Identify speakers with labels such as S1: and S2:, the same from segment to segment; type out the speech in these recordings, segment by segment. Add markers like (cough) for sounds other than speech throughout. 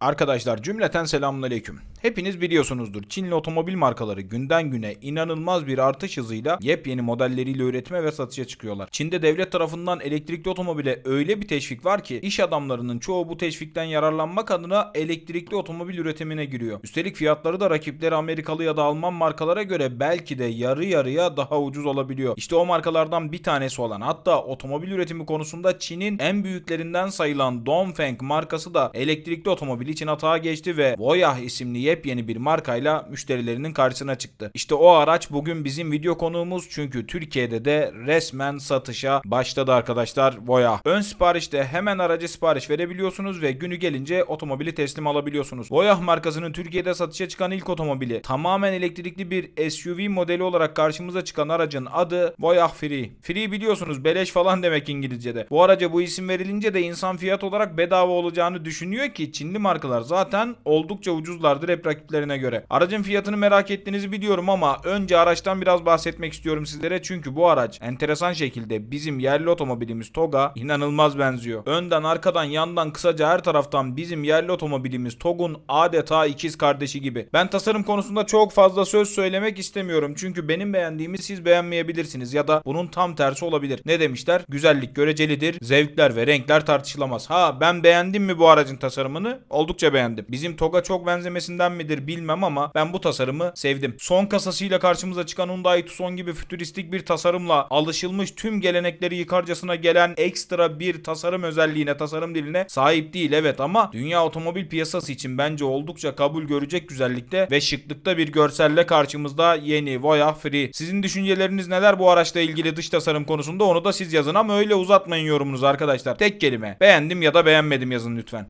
S1: Arkadaşlar cümleten selamünaleyküm. Hepiniz biliyorsunuzdur Çinli otomobil markaları günden güne inanılmaz bir artış hızıyla yepyeni modelleriyle üretime ve satışa çıkıyorlar. Çin'de devlet tarafından elektrikli otomobile öyle bir teşvik var ki iş adamlarının çoğu bu teşvikten yararlanmak adına elektrikli otomobil üretimine giriyor. Üstelik fiyatları da rakipleri Amerikalı ya da Alman markalara göre belki de yarı yarıya daha ucuz olabiliyor. İşte o markalardan bir tanesi olan hatta otomobil üretimi konusunda Çin'in en büyüklerinden sayılan Dongfeng markası da elektrikli otomobil Bilic'in atağa geçti ve Voyah isimli yepyeni bir markayla müşterilerinin karşısına çıktı. İşte o araç bugün bizim video konuğumuz çünkü Türkiye'de de resmen satışa başladı arkadaşlar Voyah. Ön siparişte hemen aracı sipariş verebiliyorsunuz ve günü gelince otomobili teslim alabiliyorsunuz. Voyah markasının Türkiye'de satışa çıkan ilk otomobili tamamen elektrikli bir SUV modeli olarak karşımıza çıkan aracın adı Voyah Free. Free biliyorsunuz beleş falan demek İngilizce'de. Bu araca bu isim verilince de insan fiyat olarak bedava olacağını düşünüyor ki Çinli marka markalar zaten oldukça ucuzlardır hep rakiplerine göre. Aracın fiyatını merak ettiğinizi biliyorum ama önce araçtan biraz bahsetmek istiyorum sizlere. Çünkü bu araç enteresan şekilde bizim yerli otomobilimiz Toga inanılmaz benziyor. Önden arkadan yandan kısaca her taraftan bizim yerli otomobilimiz Tog'un adeta ikiz kardeşi gibi. Ben tasarım konusunda çok fazla söz söylemek istemiyorum. Çünkü benim beğendiğimi siz beğenmeyebilirsiniz ya da bunun tam tersi olabilir. Ne demişler? Güzellik görecelidir. Zevkler ve renkler tartışılamaz. Ha ben beğendim mi bu aracın tasarımını? Olabilir oldukça beğendim. Bizim TOG'a çok benzemesinden midir bilmem ama ben bu tasarımı sevdim. Son kasasıyla karşımıza çıkan Hyundai Tucson gibi fütüristik bir tasarımla alışılmış tüm gelenekleri yıkarcasına gelen ekstra bir tasarım özelliğine, tasarım diline sahip değil evet ama dünya otomobil piyasası için bence oldukça kabul görecek güzellikte ve şıklıkta bir görselle karşımızda yeni Voya Free. Sizin düşünceleriniz neler bu araçla ilgili dış tasarım konusunda onu da siz yazın ama öyle uzatmayın yorumunuzu arkadaşlar. Tek kelime beğendim ya da beğenmedim yazın lütfen.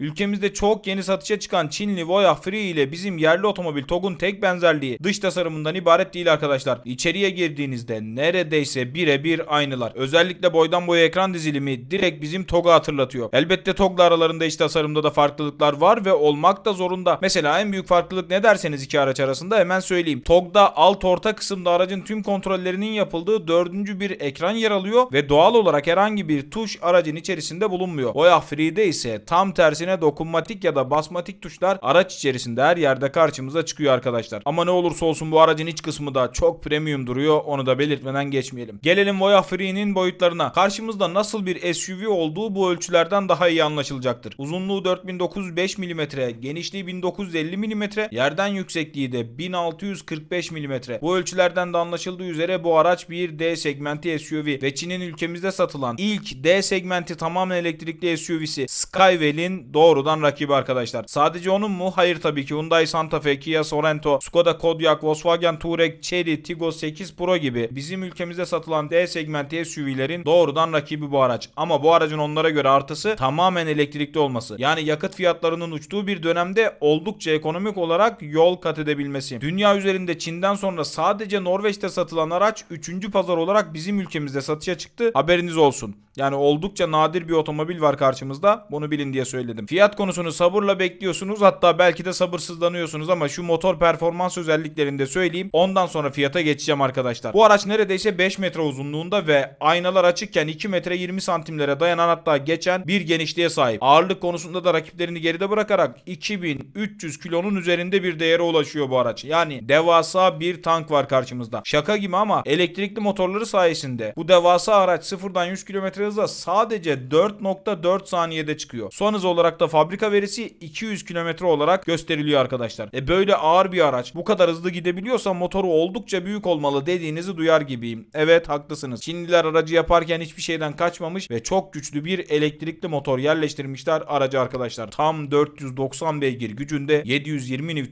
S1: Ülkemizde çok yeni satışa çıkan Çinli Voyah Free ile bizim yerli otomobil TOG'un tek benzerliği dış tasarımından ibaret değil arkadaşlar. İçeriye girdiğinizde neredeyse birebir aynılar. Özellikle boydan boya ekran dizilimi direkt bizim Togu hatırlatıyor. Elbette TOG'la aralarında iç tasarımda da farklılıklar var ve olmak da zorunda. Mesela en büyük farklılık ne derseniz iki araç arasında hemen söyleyeyim. TOG'da alt orta kısımda aracın tüm kontrollerinin yapıldığı dördüncü bir ekran yer alıyor ve doğal olarak herhangi bir tuş aracın içerisinde bulunmuyor. Voyah Free'de ise tam tersi üstüne dokunmatik ya da basmatik tuşlar araç içerisinde her yerde karşımıza çıkıyor arkadaşlar. Ama ne olursa olsun bu aracın iç kısmı da çok premium duruyor. Onu da belirtmeden geçmeyelim. Gelelim Voya Free'nin boyutlarına. Karşımızda nasıl bir SUV olduğu bu ölçülerden daha iyi anlaşılacaktır. Uzunluğu 4905 mm, genişliği 1950 mm, yerden yüksekliği de 1645 mm. Bu ölçülerden de anlaşıldığı üzere bu araç bir D segmenti SUV ve Çin'in ülkemizde satılan ilk D segmenti tamamen elektrikli SUV'si Skyvelin doğrudan rakibi arkadaşlar. Sadece onun mu? Hayır tabii ki. Hyundai Santa Fe, Kia Sorento, Skoda Kodiaq, Volkswagen Touareg, Chery, Tigo, 8 Pro gibi bizim ülkemizde satılan D segmenti SUV'lerin doğrudan rakibi bu araç. Ama bu aracın onlara göre artısı tamamen elektrikli olması. Yani yakıt fiyatlarının uçtuğu bir dönemde oldukça ekonomik olarak yol kat edebilmesi. Dünya üzerinde Çin'den sonra sadece Norveç'te satılan araç 3. pazar olarak bizim ülkemizde satışa çıktı. Haberiniz olsun. Yani oldukça nadir bir otomobil var karşımızda. Bunu bilin diye söyledim. Fiyat konusunu sabırla bekliyorsunuz hatta belki de sabırsızlanıyorsunuz ama şu motor performans özelliklerinde söyleyeyim. Ondan sonra fiyata geçeceğim arkadaşlar. Bu araç neredeyse 5 metre uzunluğunda ve aynalar açıkken 2 metre 20 santimlere dayanan hatta geçen bir genişliğe sahip. Ağırlık konusunda da rakiplerini geride bırakarak 2300 kilonun üzerinde bir değere ulaşıyor bu araç. Yani devasa bir tank var karşımızda. Şaka gibi ama elektrikli motorları sayesinde bu devasa araç sıfırdan 100 km hıza sadece 4.4 saniyede çıkıyor. Son hız olarak Fiyat'ta fabrika verisi 200 km olarak gösteriliyor arkadaşlar. E böyle ağır bir araç bu kadar hızlı gidebiliyorsa motoru oldukça büyük olmalı dediğinizi duyar gibiyim. Evet haklısınız. Çinliler aracı yaparken hiçbir şeyden kaçmamış ve çok güçlü bir elektrikli motor yerleştirmişler aracı arkadaşlar. Tam 490 beygir gücünde 720 Nm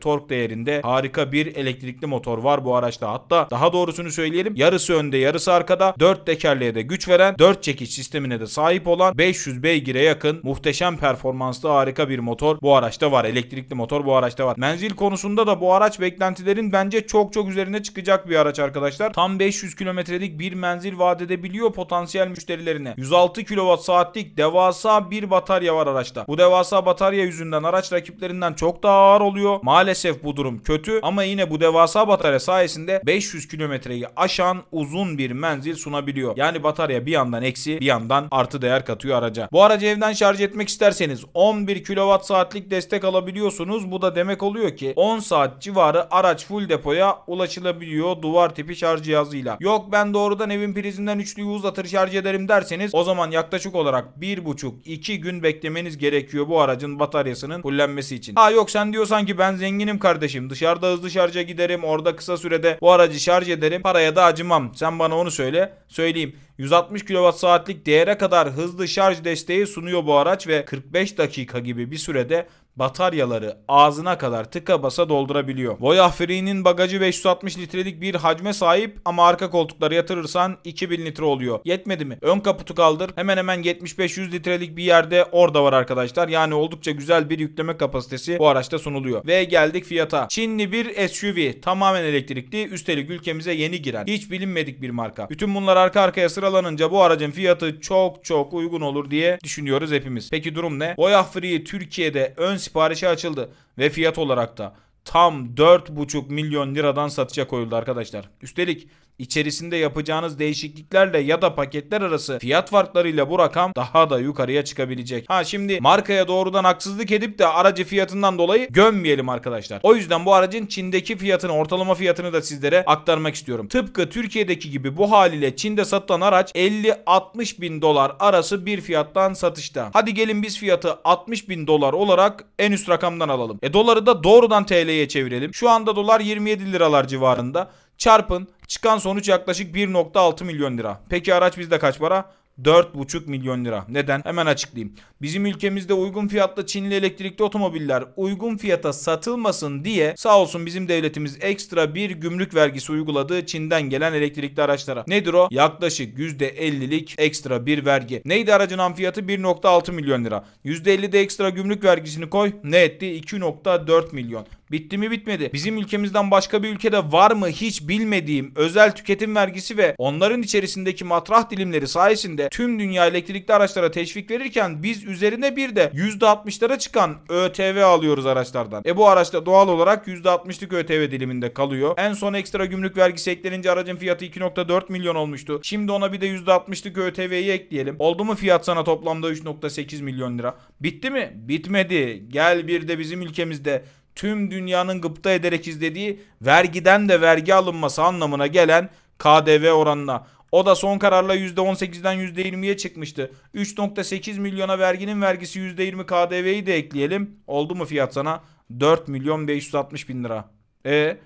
S1: tork değerinde harika bir elektrikli motor var bu araçta. Hatta daha doğrusunu söyleyelim yarısı önde yarısı arkada 4 tekerleğe de güç veren 4 çekiş sistemine de sahip olan 500 beygire yakın muhteşem performanslı harika bir motor bu araçta var. Elektrikli motor bu araçta var. Menzil konusunda da bu araç beklentilerin bence çok çok üzerine çıkacak bir araç arkadaşlar. Tam 500 kilometrelik bir menzil vaat edebiliyor potansiyel müşterilerine. 106 kWh saatlik devasa bir batarya var araçta. Bu devasa batarya yüzünden araç rakiplerinden çok daha ağır oluyor. Maalesef bu durum kötü ama yine bu devasa batarya sayesinde 500 kilometreyi aşan uzun bir menzil sunabiliyor. Yani batarya bir yandan eksi bir yandan artı değer katıyor araca. Bu aracı evden şarj etmek ister ederseniz 11 kWh saatlik destek alabiliyorsunuz. Bu da demek oluyor ki 10 saat civarı araç full depoya ulaşılabiliyor duvar tipi şarj cihazıyla. Yok ben doğrudan evin prizinden üçlüyü uzatır şarj ederim derseniz o zaman yaklaşık olarak 1,5-2 gün beklemeniz gerekiyor bu aracın bataryasının fullenmesi için. Ha yok sen diyorsan ki ben zenginim kardeşim dışarıda hızlı şarja giderim orada kısa sürede bu aracı şarj ederim paraya da acımam. Sen bana onu söyle söyleyeyim. 160 kWh saatlik değere kadar hızlı şarj desteği sunuyor bu araç ve 45 dakika gibi bir sürede bataryaları ağzına kadar tıka basa doldurabiliyor. Voyage bagajı 560 litrelik bir hacme sahip ama arka koltukları yatırırsan 2000 litre oluyor. Yetmedi mi? Ön kaputu kaldır. Hemen hemen 7500 100 litrelik bir yerde orada var arkadaşlar. Yani oldukça güzel bir yükleme kapasitesi bu araçta sunuluyor. Ve geldik fiyata. Çinli bir SUV. Tamamen elektrikli. Üstelik ülkemize yeni giren. Hiç bilinmedik bir marka. Bütün bunlar arka arkaya sıralanınca bu aracın fiyatı çok çok uygun olur diye düşünüyoruz hepimiz. Peki durum ne? Voyage Türkiye'de ön siparişi açıldı ve fiyat olarak da tam 4,5 milyon liradan satışa koyuldu arkadaşlar. Üstelik içerisinde yapacağınız değişikliklerle ya da paketler arası fiyat farklarıyla bu rakam daha da yukarıya çıkabilecek. Ha şimdi markaya doğrudan haksızlık edip de aracı fiyatından dolayı gömmeyelim arkadaşlar. O yüzden bu aracın Çin'deki fiyatını ortalama fiyatını da sizlere aktarmak istiyorum. Tıpkı Türkiye'deki gibi bu haliyle Çin'de satılan araç 50-60 bin dolar arası bir fiyattan satışta. Hadi gelin biz fiyatı 60 bin dolar olarak en üst rakamdan alalım. E doları da doğrudan TL'ye çevirelim. Şu anda dolar 27 liralar civarında çarpın. Çıkan sonuç yaklaşık 1.6 milyon lira. Peki araç bizde kaç para? 4,5 milyon lira. Neden? Hemen açıklayayım. Bizim ülkemizde uygun fiyatlı Çinli elektrikli otomobiller uygun fiyata satılmasın diye sağ olsun bizim devletimiz ekstra bir gümrük vergisi uyguladığı Çin'den gelen elektrikli araçlara. Nedir o? Yaklaşık %50'lik ekstra bir vergi. Neydi aracın ham fiyatı? 1.6 milyon lira. %50 de ekstra gümrük vergisini koy. Ne etti? 2.4 milyon. Bitti mi bitmedi. Bizim ülkemizden başka bir ülkede var mı hiç bilmediğim özel tüketim vergisi ve onların içerisindeki matrah dilimleri sayesinde tüm dünya elektrikli araçlara teşvik verirken biz üzerine bir de %60'lara çıkan ÖTV alıyoruz araçlardan. E bu araçta doğal olarak %60'lık ÖTV diliminde kalıyor. En son ekstra gümrük vergisi eklenince aracın fiyatı 2.4 milyon olmuştu. Şimdi ona bir de %60'lık ÖTV'yi ekleyelim. Oldu mu fiyat sana toplamda 3.8 milyon lira? Bitti mi? Bitmedi. Gel bir de bizim ülkemizde tüm dünyanın gıpta ederek izlediği vergiden de vergi alınması anlamına gelen KDV oranına. O da son kararla %18'den %20'ye çıkmıştı. 3.8 milyona verginin vergisi %20 KDV'yi de ekleyelim. Oldu mu fiyat sana? 4 milyon 560 bin lira. E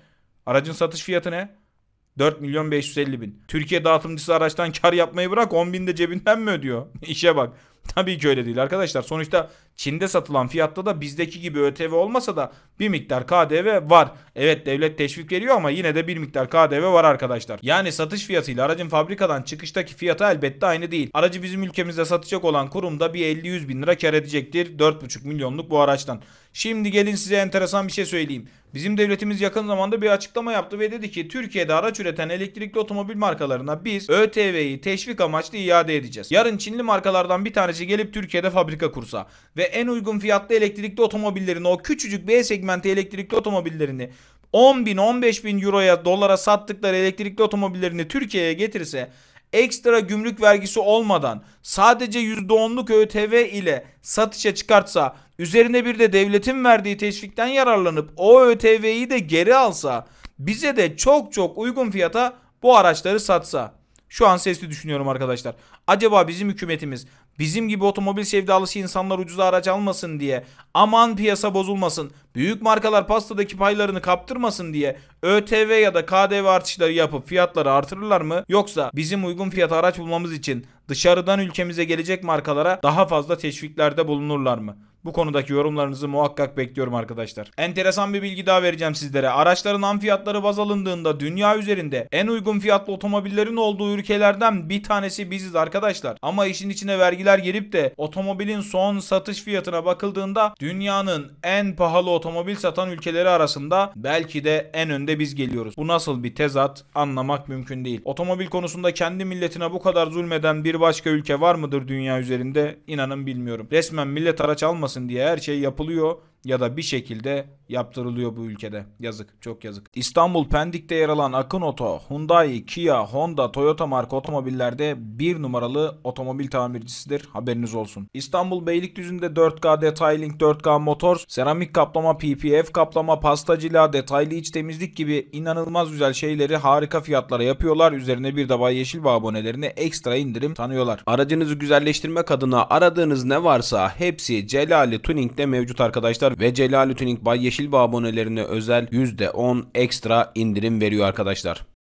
S1: aracın satış fiyatı ne? 4 milyon 550 bin. Türkiye dağıtımcısı araçtan kar yapmayı bırak 10 bin de cebinden mi ödüyor? (laughs) İşe bak. Tabii ki öyle değil arkadaşlar. Sonuçta Çin'de satılan fiyatta da bizdeki gibi ÖTV olmasa da bir miktar KDV var. Evet devlet teşvik veriyor ama yine de bir miktar KDV var arkadaşlar. Yani satış fiyatıyla aracın fabrikadan çıkıştaki fiyatı elbette aynı değil. Aracı bizim ülkemizde satacak olan kurumda bir 50-100 bin lira kar edecektir 4,5 milyonluk bu araçtan. Şimdi gelin size enteresan bir şey söyleyeyim. Bizim devletimiz yakın zamanda bir açıklama yaptı ve dedi ki Türkiye'de araç üreten elektrikli otomobil markalarına biz ÖTV'yi teşvik amaçlı iade edeceğiz. Yarın Çinli markalardan bir tanesi gelip Türkiye'de fabrika kursa ve en uygun fiyatlı elektrikli otomobillerini o küçücük B segmenti elektrikli otomobillerini 10 bin 15 bin euroya dolara sattıkları elektrikli otomobillerini Türkiye'ye getirse ekstra gümrük vergisi olmadan sadece %10'luk ÖTV ile satışa çıkartsa üzerine bir de devletin verdiği teşvikten yararlanıp o ÖTV'yi de geri alsa bize de çok çok uygun fiyata bu araçları satsa. Şu an sesli düşünüyorum arkadaşlar. Acaba bizim hükümetimiz Bizim gibi otomobil sevdalısı insanlar ucuza araç almasın diye, aman piyasa bozulmasın, büyük markalar pastadaki paylarını kaptırmasın diye ÖTV ya da KDV artışları yapıp fiyatları artırırlar mı? Yoksa bizim uygun fiyat araç bulmamız için dışarıdan ülkemize gelecek markalara daha fazla teşviklerde bulunurlar mı? Bu konudaki yorumlarınızı muhakkak bekliyorum arkadaşlar. Enteresan bir bilgi daha vereceğim sizlere. Araçların ham fiyatları baz alındığında dünya üzerinde en uygun fiyatlı otomobillerin olduğu ülkelerden bir tanesi biziz arkadaşlar. Ama işin içine vergiler girip de otomobilin son satış fiyatına bakıldığında dünyanın en pahalı otomobil satan ülkeleri arasında belki de en önde biz geliyoruz. Bu nasıl bir tezat anlamak mümkün değil. Otomobil konusunda kendi milletine bu kadar zulmeden bir başka ülke var mıdır dünya üzerinde? İnanın bilmiyorum. Resmen millet araç almasın olmasın diye her şey yapılıyor ya da bir şekilde yaptırılıyor bu ülkede. Yazık, çok yazık. İstanbul Pendik'te yer alan Akın Oto, Hyundai, Kia, Honda, Toyota marka otomobillerde bir numaralı otomobil tamircisidir. Haberiniz olsun. İstanbul Beylikdüzü'nde 4K Detailing, 4K Motors, seramik kaplama, PPF kaplama, pasta cila, detaylı iç temizlik gibi inanılmaz güzel şeyleri harika fiyatlara yapıyorlar. Üzerine bir de yeşil Yeşilbağ abonelerine ekstra indirim tanıyorlar. Aracınızı güzelleştirmek adına aradığınız ne varsa hepsi Celali Tuning'de mevcut arkadaşlar ve Celalütün İkbal Yeşil ve abonelerine özel %10 ekstra indirim veriyor arkadaşlar.